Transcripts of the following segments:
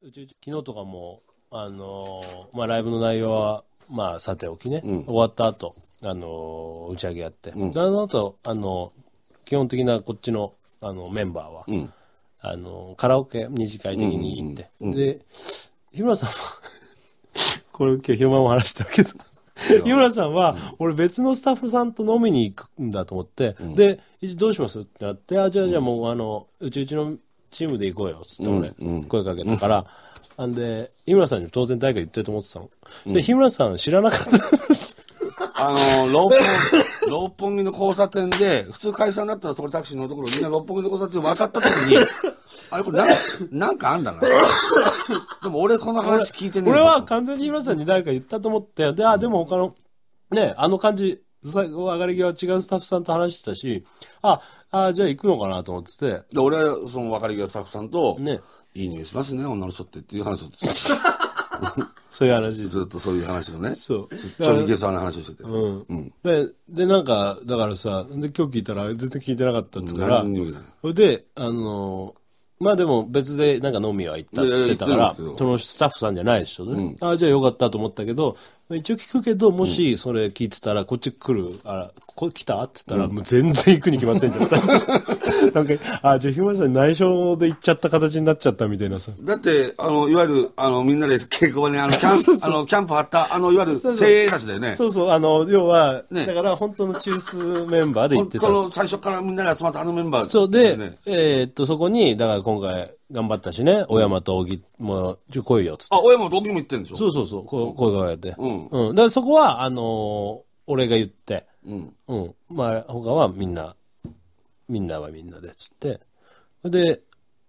うち昨日とかも、あのーまあ、ライブの内容は、まあ、さておきね、うん終わった後、あのー打ち上げやって、うんあの後、あのー基本的なこっちの、あのメンバーは、うん。あのーカラオケ二次会的に行って、うんうんうんで日村さんは これ今日昼間も話したけど日村さんは、俺別のスタッフさんと飲みに行くんだと思って、で、一どうしますってなって、あ、じゃあじゃあもう、あの、うちうちのチームで行こうよ、つって俺、声かけたから、あんで、日村さんにも当然誰か言ってると思ってたの。で、日村さん知らなかった。あの、六本、六本木の交差点で、普通解散だったらそこタクシー乗るところ、みんな六本木の交差点渡った時に、あれこれなんか、なんかあんだな。でも俺この話聞いてね俺は完全に日村さんに誰か言ったと思って、で、あ、でも他の、ね、あの感じ、最後上がり際違うスタッフさんと話してたし、あ、ああ、じゃあ行くのかなと思ってて。で俺はその別れ際スタッフさんと、ね。いい匂いしますね、女の人ってっていう話を。そういう話ずっとそういう話のね。そう。ちょいな話をしてて。うん。で、で、なんか、だからさ、で、今日聞いたら全然聞いてなかったっつから。それで、あのまあでも別でなんか飲みは行ったって言ってたから、そのスタッフさんじゃないでしょ、うん、ああ、じゃあよかったと思ったけど、一応聞くけど、もしそれ聞いてたら、こっち来る、あら、こ来たって言ったら、もう全然行くに決まってんじゃん。なんか、あ、じゃあひまさん内緒で行っちゃった形になっちゃったみたいなさ。だって、あの、いわゆる、あの、みんなで稽古場に、あの、キャンプ、あの、キャンプ張った、あの、いわゆる精鋭たちだよね。そうそう、あの、要は、ね、だから本当の中枢メンバーで行ってたこの最初からみんなで集まったあのメンバー、ね、そうで、えー、っと、そこに、だから今回、頑張ったしね、小山と小木も、ちょ、来いよ、つって。あ、小山と小木も行ってんでしょそうそうそう、こ声かけて。うん。うん。だからそこは、あのー俺が言って、うん。うん。まあ、他はみんな、みんなはみんなで、つって。で、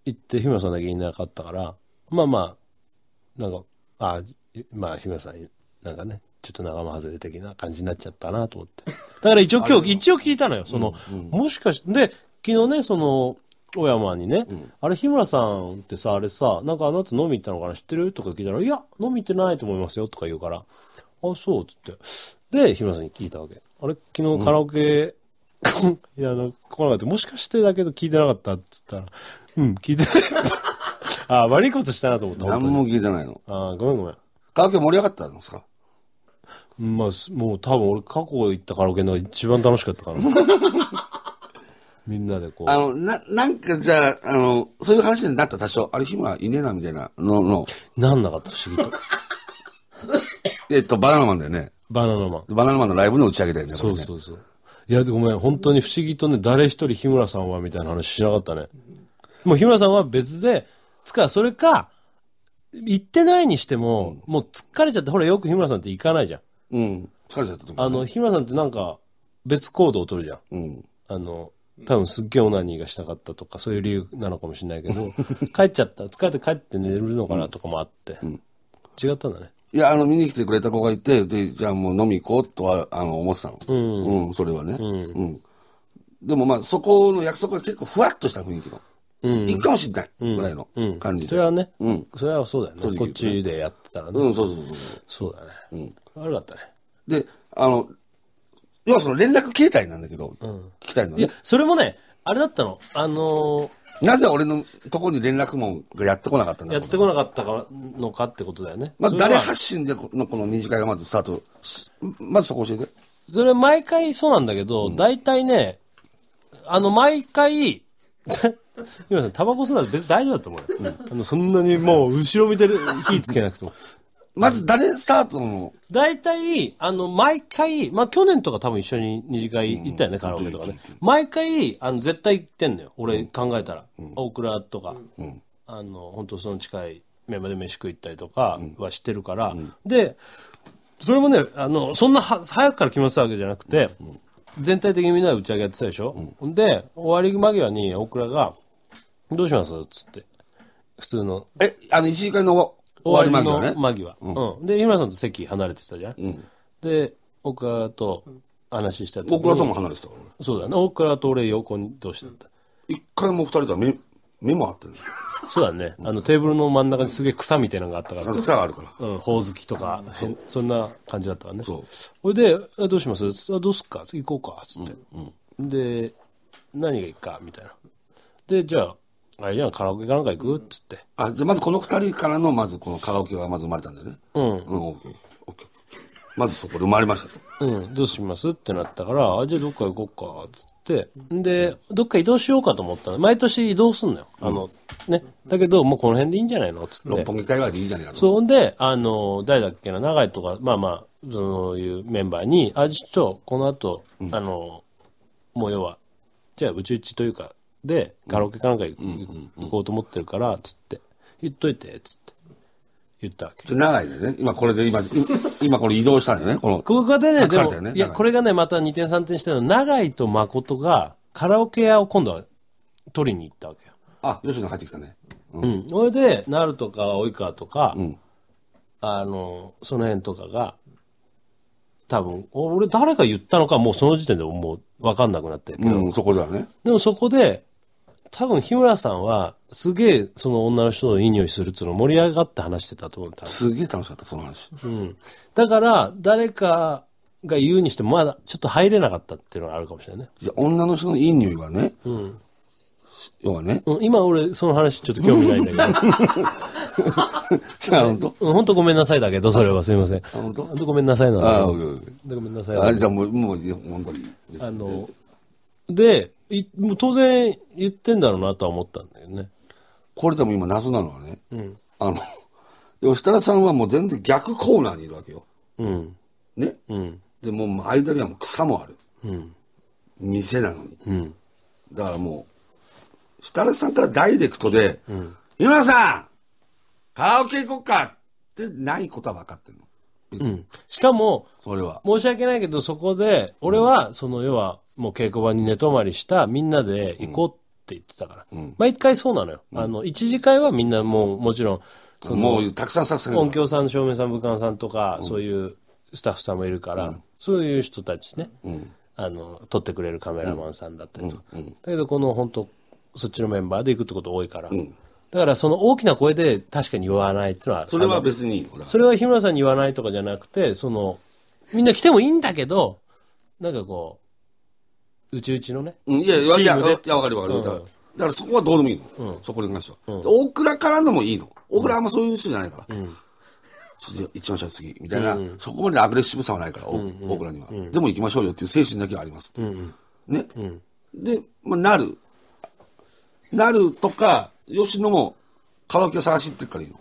行って、日村さんだけいなかったから、まあまあ、なんか、あまあ、日村さん、なんかね、ちょっと仲間外れ的な感じになっちゃったなと思って。だから一応今日、一応聞いたのよ。その、うんうん、もしかして、で、昨日ね、その、小山にね、うん、あれ日村さんってさ、あれさ、なんかあの後飲み行ったのかな知ってるとか聞いたら、いや、飲み行ってないと思いますよとか言うから、あ、そうっつって。で、日村さんに聞いたわけ。あれ昨日カラオケ、うん、いや、あの、来なかった。もしかしてだけど聞いてなかったっつったら、うん、聞いてない。あ、悪いことしたなと思った。何も聞いてないの。あ、ごめんごめん。カラオケ盛り上がったんですかまあ、もう多分俺過去行ったカラオケの一番楽しかったから。みんなでこう。あの、な、なんかじゃあ、あの、そういう話になった多少、あれ村、いねえな、みたいなの、の。なんなかった、不思議と。えっと、バナナマンだよね。バナナマン。バナナマンのライブの打ち上げだよね。そうそうそう。ね、いや、ごめん、本当に不思議とね、誰一人日村さんは、みたいな話しなかったね。もう日村さんは別で、つか、それか、行ってないにしても、うん、もう疲れちゃって、ほら、よく日村さんって行かないじゃん。うん。疲れちゃった時、ね、あの、日村さんってなんか、別行動を取るじゃん。うん。あの、多分すっげえオナニーがしたかったとか、そういう理由なのかもしれないけど、帰っちゃった、疲れて帰って寝るのかなとかもあって、違ったんだね。いや、あの、見に来てくれた子がいて、で、じゃあもう飲み行こうとは、あの、思ってたの。うん。うん、それはね。うん。うん、でもまあ、そこの約束は結構ふわっとした雰囲気の。うん。行くかもしれない。ぐらいの感じで。それはね。うん。それはそうだよね。こっちでやってたらね。うん、そうそうそう。そうだね。うん。悪かったね。で、あの、要はその連絡形態なんだけど、聞きたいのいやそれもね、あれだったの。あのなぜ俺のとこに連絡網がやってこなかったんだやってこなかったかのかってことだよね。まあ、誰発信でこのこの二次会がまずスタートまずそこ教えて。それ毎回そうなんだけど、大体ね、あの、毎回、今さん、タバコ吸うのは別に大丈夫だと思うよ。あのそんなにもう、後ろ見てる、火つけなくても。まず誰スタートの大体、あの、毎回、まあ、去年とか多分一緒に二次会行ったよね、カラオケとかね。毎回、あの、絶対行ってんのよ。俺考えたら。大倉とか、あの、本当その近いメンバーで飯食い行ったりとかはしてるから。で、それもね、あの、そんなは早くから決まってたわけじゃなくて、全体的にみんなで打ち上げやってたでしょ、うん、で、終わり間際に大倉が、どうしますっつって。普通の。え、あの、一時間の終わりの間際。うん。で、日村さんと席離れてたじゃん。うん、で、奥倉と話した時に大とも離れてたからそうだね。奥倉と俺横にどうしてた。一回も二人とは目目も合ってるそうだね。あの、テーブルの真ん中にすげえ草みたいなのがあったから。草があるからうん、ほおずきとか、へんそんな感じだったわね。そうほいで、あどうしますつってあどうすっか次行こうか。つって。で、何がいいかみたいな。で、じゃあ、あいやカラオケかなんか行くっつって。あ、じゃまずこの二人からの、まずこのカラオケがまず生まれたんだよね。うん。うん、オッケー。まずそこで生まれましたと。うん、どうしますってなったから、あ、じゃあどっか行こうか、つって。で、どっか移動しようかと思ったの。毎年移動すんのよ。あの、うん、ね。だけど、もうこの辺でいいんじゃないのつって。六本木界隈でいいんじゃないかと。そんで、あの、誰だっけな、長井とか、まあまあ、そういうメンバーに、あ、ちょっと、この後、うん、あの、もう要は、じゃあ、うちうちというか、で、カラオケかなんか行こうと思ってるから、つって、言っといて、つって。言ったわけ。長いでね。今これで今、今これ移動したんだよね。この。ここがでねでも、いや、これがね、また2点3点してるの長井と誠がカラオケ屋を今度は取りに行ったわけよ。あ、吉野入ってきたね。うん。そ、れ、で、なるとか、及川とか、うん、あの、その辺とかが、多分、俺誰が言ったのか、もうその時点でもう分かんなくなってるけど、うん。そこだね。でもそこで、多分日村さんは、すげえ、その女の人のいい匂いするっていうの盛り上がって話してたと思った。すげえ楽しかった、その話。うん。だから、誰かが言うにしても、まだちょっと入れなかったっていうのがあるかもしれないね。いや、女の人のいい匂いはね、うん。要はね。うん、今俺、その話ちょっと興味ないんだけど。本当本当ごめんなさいだけど、それはすみません。あ、本当ごめんなさいなあ、ごめんなさい。あ、じゃあもう、もう、本当に。あの、で、いもう当然言ってんだろうなとは思ったんだよね。これでも今謎なのはね、うん、あの、吉田さんはもう全然逆コーナーにいるわけよ。うん。ね。うん。で、もう間にはもう草もある。うん。店なのに。うん。だからもう、設楽さんからダイレクトで、うん、今さんカラオケ行こっかってないことは分かってるの。うん、しかも、それは。申し訳ないけど、そこで、俺は、その、要は、もう稽古場に寝泊まりした、みんなで行こうって言ってたから。うん、毎回そうなのよ。あの、一次会はみんなもう、もちろん、そのもうたくさん作戦音響さん、照明さん、武漢さんとか、そういうスタッフさんもいるから、そういう人たちね、あの、撮ってくれるカメラマンさんだったりとか。だけど、この本当そっちのメンバーで行くってこと多いから。だからその大きな声で確かに言わないってのはそれは別にそれは日村さんに言わないとかじゃなくて、その、みんな来てもいいんだけど、なんかこう、うちうちのね。うん、いや、いや、いや、わかるわかる。だからそこはどうでもいいの。そこに関しては。う大倉からのもいいの。大倉あんまそういう人じゃないから。ちょっと行きましょう、次。みたいな、そこまでアグレッシブさはないから、大倉には、でも行きましょうよっていう精神だけはあります。ね、で、まあ、なる。なるとか、吉野もカラオケ探しってからいいの。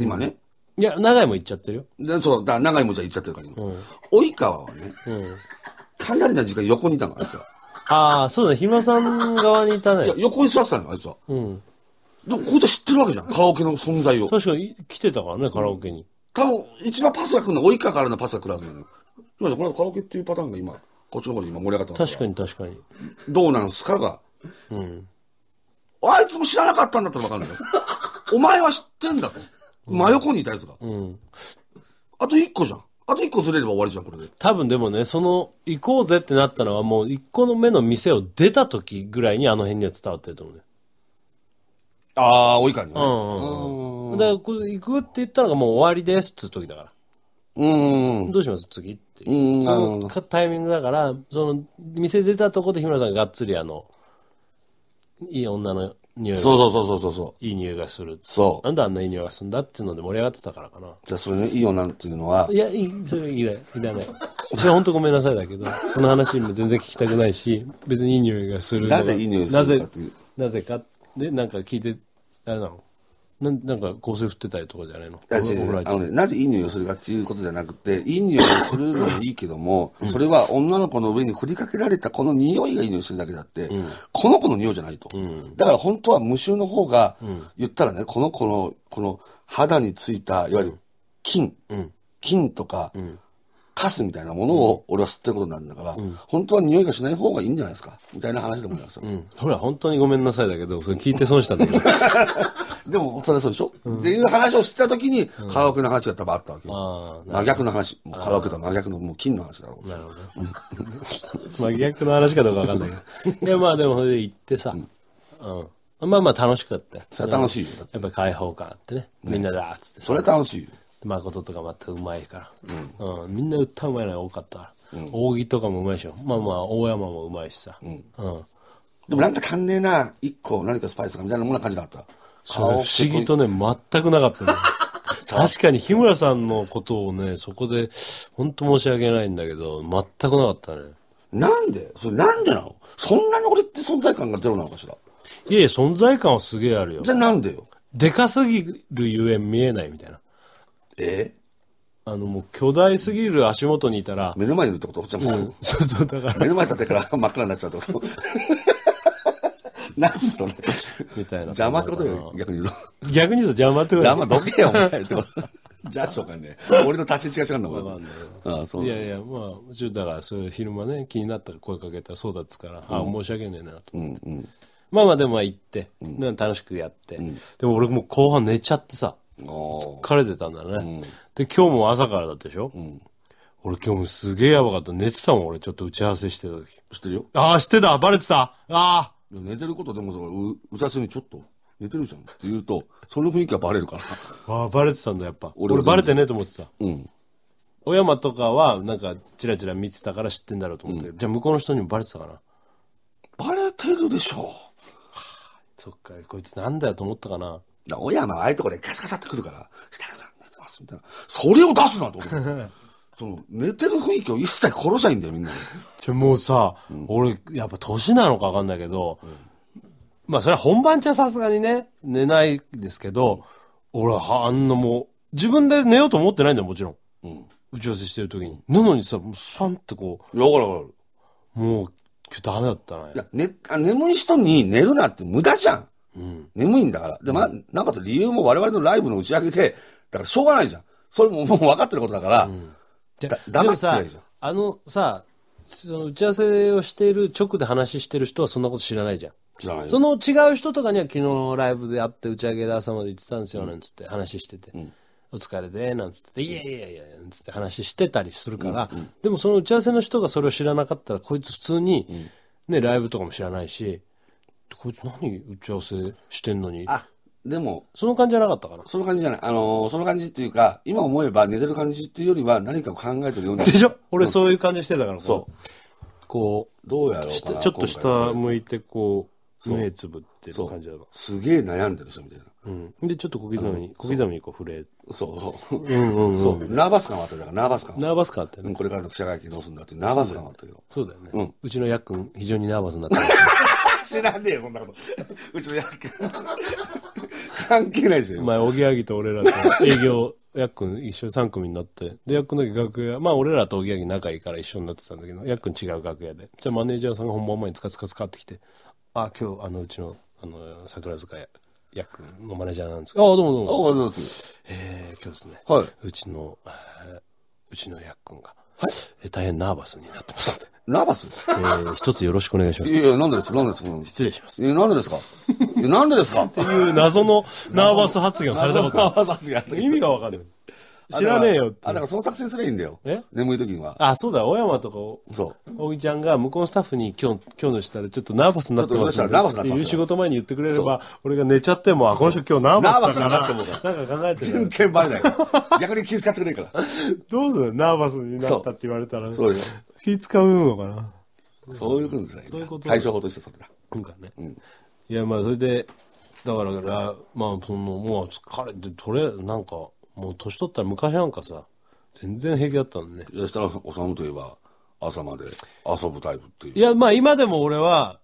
今ね。いや、長井も行っちゃってるよ。そう、だ長井もじゃ行っちゃってるからいいの。及川はね、かなりな時間横にいたの、あいつは。ああ、そうだ、ひまさん側にいたね。いや、横に座ってたの、あいつは。うん。でも、こいつは知ってるわけじゃん、カラオケの存在を。確かに、来てたからね、カラオケに。多分、一番パスが来るのは、及川からのパスが来るはずなのよ。ひまさん、これカラオケっていうパターンが今、こっちの方で今盛り上がってます確かに確かに。どうなんすかが。うん。あいつも知らなかったんだったらわかるんだよ。お前は知ってんだと。真横にいたやつが。うん。あと一個じゃん。あと一個ずれれば終わりじゃん、これで。多分でもね、その、行こうぜってなったのはもう一個の目の店を出た時ぐらいにあの辺には伝わってると思うね。ああ、多いかにね。うんうんうん。だからこれ行くって言ったのがもう終わりですっつう時だから。うんうん。どうします次ってう。うん、そのタイミングだから、その、店出たとこで日村さんががっつりあの、いい女の匂いがそうそうそうそうそう。いい匂いがする。そう。なんであんないい匂いがするんだっていうので盛り上がってたからかな。じゃあそれのいいよなんていうのは。いや、いい、それいらない。いらない。それ本当ごめんなさいだけど、その話も全然聞きたくないし、別にいい匂いがする。なぜいい匂いするかっていう。なぜか。で、なんか聞いて、あれなのなんなんか香水振ってたりとかじゃないのあの、ね、なぜいい匂いをするかっていうことじゃなくて、いい匂いをするのはいいけども、それは女の子の上に振りかけられたこの匂いがいい匂いするだけだって、うん、この子の匂いじゃないと。うん、だから本当は無臭の方が、うん、言ったらね、この子の、この肌についた、いわゆる菌、菌とか、カスみたいなものを俺は吸ってることなんだから、うん、本当は匂いがしない方がいいんじゃないですかみたいな話でもありますよ、うん、ほら、本当にごめんなさいだけど、それ聞いて損したんだけど。でも、それはそうでしょ、うん、っていう話を知った時に、カラオケの話が多分あったわけ真逆の話。カラオケと真逆の、もう金の話だろう。なるほど。真逆の話かどうかわかんないけど。で、まあでも、それで行ってさ、うんまあまあ楽しかったそれ楽しいよ。やっぱ開放感あってね。みんなだっつって。それ楽しいよ。誠とかまたうまいから、うん、うん、みんな歌うまいのが多かったから、うん、扇とかもうまいでしょまあまあ大山もうまいしさ、うん、うん、でもなんか足んねえな一個何かスパイスかみたいなもんな感じだったそ不思議とね全くなかったね 確かに日村さんのことをねそこで本当申し訳ないんだけど全くなかったねなんでそれなんでなのそんなに俺って存在感がゼロなのかしらいやいや存在感はすげえあるよじゃあなんでよでかすぎるゆえん見えないみたいなえあの、もう巨大すぎる足元にいたら。目の前にいるってことじゃもう、うん、そうそう、だから。目の前立ってから真っ暗になっちゃうってこと何 それ。みたいな。邪魔ってことよ、逆に言うと。逆に言うと邪魔ってこと邪魔、どけよ、お前ってこと。じゃあしかね。俺の立ち位置が違うんだもん。ああ、そう。いやいや、まあ、ちょだから、そう昼間ね、気になったら声かけたらそうだっつから、ああ、申し訳ねえな、と思って。まあまあ、でも行って、楽しくやって。でも俺もう後半寝ちゃってさ。疲れてたんだね、うん、で、今日も朝からだったでしょ、うん、俺今日もすげえやばかった。寝てたもん、俺ちょっと打ち合わせしてた時。知ってるよ。ああ、知ってたバレてたああ寝てることでもそう、うさすにちょっと、寝てるじゃんって言うと、その雰囲気はバレるから。ああ、バレてたんだ、やっぱ。俺俺バレてねえと思ってた。うん。小山とかは、なんか、チラチラ見てたから知ってんだろうと思って、うん、じゃあ向こうの人にもバレてたかな。バレてるでしょ。はあ、そっか、こいつなんだよと思ったかな。だ小山はああいうところでカサカサってくるから、設楽さん寝てますみたいな。それを出すなと思って。その、寝てる雰囲気を一切殺しないんだよ、みんな。じゃもうさ、うん、俺、やっぱ年なのかわかんないけど、うん、まあそれは本番ゃさすがにね、寝ないですけど、俺はあんなもう、自分で寝ようと思ってないんだよ、もちろん。うん、打ち合わせしてる時に。なのにさ、もうスパンってこう。わかるわかる。もう、今日ダメだったね。いや、ね、眠い人に寝るなって無駄じゃん。うん、眠いんだから。で、ま、なんかと理由も我々のライブの打ち上げで、だからしょうがないじゃん。それも もう分かってることだから、うん、だ黙ってないじゃん。あのさ、その打ち合わせをしている直で話してる人はそんなこと知らないじゃん。知らないその違う人とかには昨日のライブで会って打ち上げで朝まで行ってたんですよ、なんつって話してて。うんお疲れで、なんつって、いやいやいや、なんつって話してたりするから、うんうん、でもその打ち合わせの人がそれを知らなかったら、こいつ普通に、ね、ライブとかも知らないし、こいつ何打ち合わせしてんのに。あ、でも。その感じじゃなかったかな。その感じじゃない。あのー、その感じっていうか、今思えば寝てる感じっていうよりは何かを考えてるような。でしょ俺そういう感じしてたから、そう。こう。どうやろうちょっと下向いて、こう、目つぶってる感じだすげえ悩んでる人みたいな。うん。で、ちょっと小刻みに、小刻みにこう触れ。そう。うんうんうん。そう。ナーバス感はあったから、ナーバス感。ナーバス感あったこれからの記者会見どうすんだって、ナーバス感あったけど。そうだよね。うん。うちのヤックン、非常にナーバスになったす。知らねえよ、そんなこと。うちのヤックン。関係ないですよ。前、おぎやぎと俺らと営業、ヤックン一緒に3組になって、で、ヤックンだけ楽屋、まあ俺らとおぎやぎ仲いいから一緒になってたんだけど、ヤックン違う楽屋で。じゃあマネージャーさんが本番前につかつかつかってきて、あ、今日、あの、うちの、あの、桜塚ヤックンのマネージャーなんですけど。あ、どうもどうも。あ、りがとうございます。えー、今日ですね。はい。うちの、うちのヤックンが、はい、大変ナーバスになってますラバスえー、一つよろしくお願いします。いや、なんでですなんでです失礼します。え、なんでですかえ、なんでですかっていう謎のナーバス発言をされたこと。ナーバス発言。意味がわかんない。知らねえよって。あ、だからその作戦すればいいんだよ。え眠い時には。あ、そうだ、小山とか、そう。小木ちゃんが向こうのスタッフに今日、今日のしたらちょっとナーバスになってます。ちょっとナーバスになってます。仕事前に言ってくれれば、俺が寝ちゃっても、あ、この人今日ナーバスだから。になってなんか考えてる。全然バレない。逆に気使ってくれるから。どうするナーバスになったって言われたら、ね、そうです。気使うのかな。そういうことですね。そういうこと。対処法としてそれだ。うんかね。うん。いや、まあ、それで、だから、まあ、その、もう疲れて、取れ、なんか、もう年取ったら昔なんかさ、全然平気だったのね。したおさ治といえば、朝まで遊ぶタイプっていう。いや、まあ今でも俺は、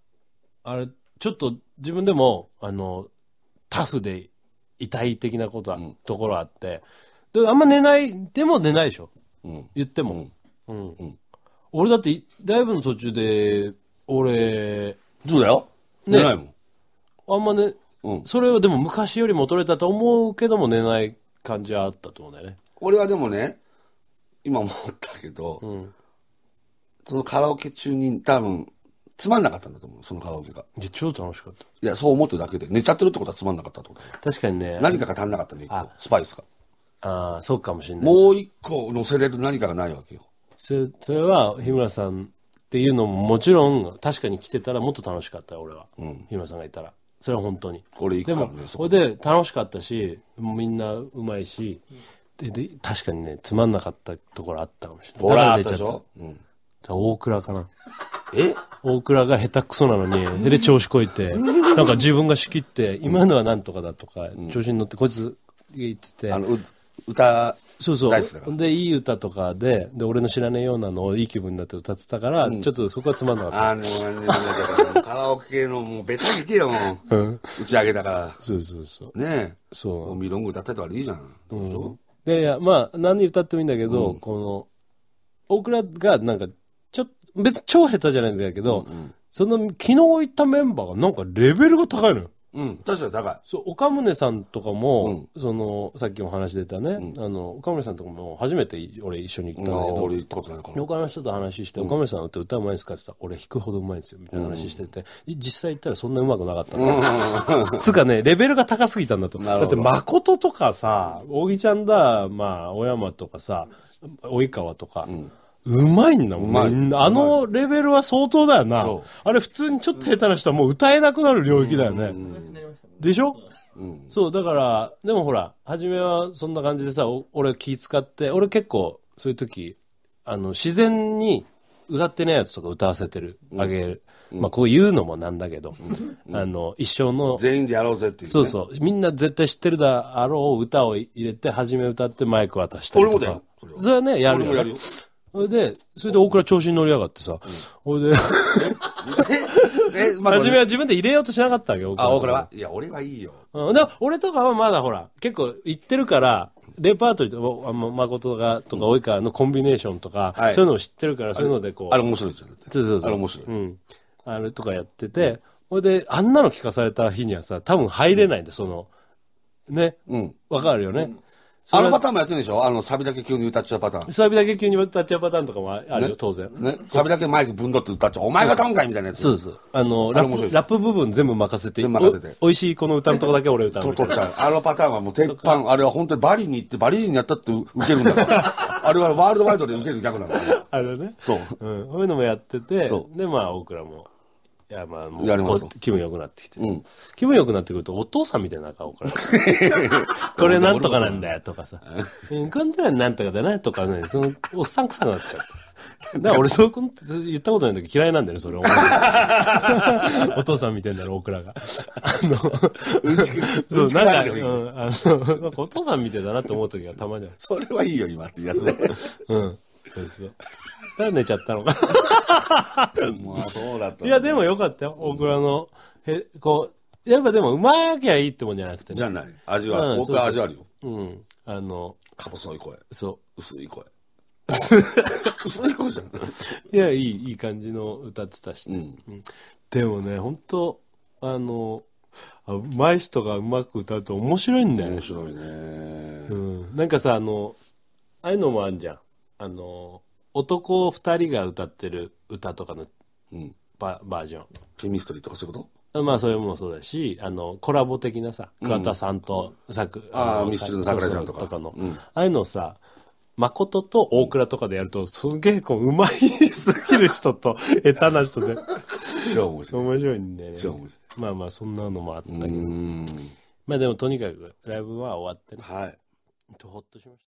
あれ、ちょっと自分でも、あの、タフで痛い的なことは、うん、ところあって、で、あんま寝ない、でも寝ないでしょ。うん、言っても。うん。うん、俺だって、ライブの途中で、俺、そうだよ。寝ないもん。あんまね、うん、それはでも昔よりも取れたと思うけども寝ない感じはあったと思うんだよね。俺はでもね、今思ったけど、うん、そのカラオケ中に多分、つまんなかったんだと思う、そのカラオケが。いや、超楽しかった。いや、そう思ってるだけで。寝ちゃってるってことはつまんなかったってこと確かにね。何かが足んなかったね、スパイスが。ああ、そうかもしれない。もう一個乗せれる何かがないわけよ。それそれは、日村さんっていうのももちろん、確かに来てたらもっと楽しかった俺は。うん、日村さんがいたら。それは本当にこれくからねでもそれで楽しかったしみんなうまいしでで確かにねつまんなかったところあったかもしれないほらあったでしょ、うん、じゃあ大倉かなえ大倉が下手くそなのに、で、調子こいて、なんか自分が仕切って、今のはなんとかだとか、うん、調子に乗って、こいつ、言ってて。あの、歌、そうそう。で、いい歌とかで、で、俺の知らねえようなのをいい気分になって歌ってたから、うん、ちょっとそこはつまんなかった。あの、カラオケ系のもうべったり行けよ、打ち上げだから。そうそうそう。ねえ。そう。ミロング歌ったとあいいじゃん。どうぞ。でいや、まあ、何歌ってもいいんだけど、この、大倉がなんか、ちょ別超下手じゃないんだけど、その、昨日行ったメンバーがなんかレベルが高いのよ。うん、確かに高い。そう、岡宗さんとかも、うん、その、さっきお話出たね、うん、あの、岡宗さんとかも初めて俺一緒に行ったんだけど、俺行ったことないから。他の人と話して、岡宗さんっ歌うまいですかって言ったら、俺弾くほどうまいんですよ、みたいな話してて、実際行ったらそんなうまくなかったうん、つかね、レベルが高すぎたんだと。だって、誠とかさ、大木ちゃんだ、まあ、小山とかさ、及川とか、うんうまいんだもん、あ、のレベルは相当だよな。あれ普通にちょっと下手な人はもう歌えなくなる領域だよね。でしょ、うん、そう、だから、でもほら、初めはそんな感じでさ、俺気使って、俺結構そういう時、あの、自然に歌ってないやつとか歌わせてる、あげる。うん、まあこう言うのもなんだけど、あの、一生の。全員でやろうぜっていう、ね、そうそう。みんな絶対知ってるだろう歌を入れて、初め歌ってマイク渡して俺もだよ。それはね、やるよ、俺もやるよ。それで、それで大倉調子に乗りやがってさ、ほ、いで、え、まあ、初めは自分で入れようとしなかったわけよ、あ、大倉は。いや、俺はいいよ。うん、俺とかはまだほら、結構行ってるから、レパートリーと、あの、誠が、とか、及川のコンビネーションとか、そういうのを知ってるから、そういうのでこう、あれ面白いじゃん。ってそうそうそうあれ面白い。うん。あれとかやってて、ほ、いで、あんなの聞かされた日にはさ、多分入れないんで、その、ね、うん。わかるよね。あのパターンもやってるでしょあの、サビだけ急に歌っちゃうパターン。サビだけ急に歌っちゃうパターンとかもあるよ、ね、当然。ね。サビだけマイクぶんどって歌っちゃう。お前が歌うんかいみたいなやつ。そうです。あの、ラップ、ラップ部分全部任せて。全部任せて。美味しいこの歌のとこだけ俺歌う。と、とっちゃう。あのパターンはもう鉄板、あれは本当にバリに行ってバリ人にやったって受けるんだから。あれはワールドワイドで受ける逆なの。あれね。そう。うん。こういうのもやってて、で、まあ、大倉も。いや、まあ、もう、気分良くなってきて、うん、気分良くなってくると、お父さんみたいな顔から。これなんとかなんだよとかさ。こんななんとかだなとかね、その、おっさん臭くなっちゃう。だから俺、そう言ったことないんだけど嫌いなんだよね、それ。お父さんみたいなの、オクラが。あの、うちく、そう、なんか、うん、あの、なんかお父さんみたいだなと思う時がたまには。それはいいよ、今って言いますね。うん。そうですよ。から寝ちゃったのか。まあそうだった。いや、でもよかったよ。大倉の、へ、こう、やっぱでも、うまきゃいいってもんじゃなくてね。じゃない。味は、大倉味あるよ。うん。あの、か細い声。そ薄い声。薄い声じゃん。いや、いい、いい感じの歌ってたしね。うんでもね、本当あの、うまい人がうまく歌うと面白いんだよね面。白いね。うん。なんかさ、あの、ああいうのもあんじゃん。あの、男2人が歌ってる歌とかのうん。ババージョンケミストリーとかそういうことまあそもそうだしあのコラボ的なさ桑田さんとさく、あミスチルの桜井さんとかうの、ああいうのをさ誠と大倉とかでやるとすげえこううまいすぎる人と 下手な人で面白い。面白いんで、ね面白まあまあそんなのもあったけどまあでもとにかくライブは終わってねはい。ほっとしました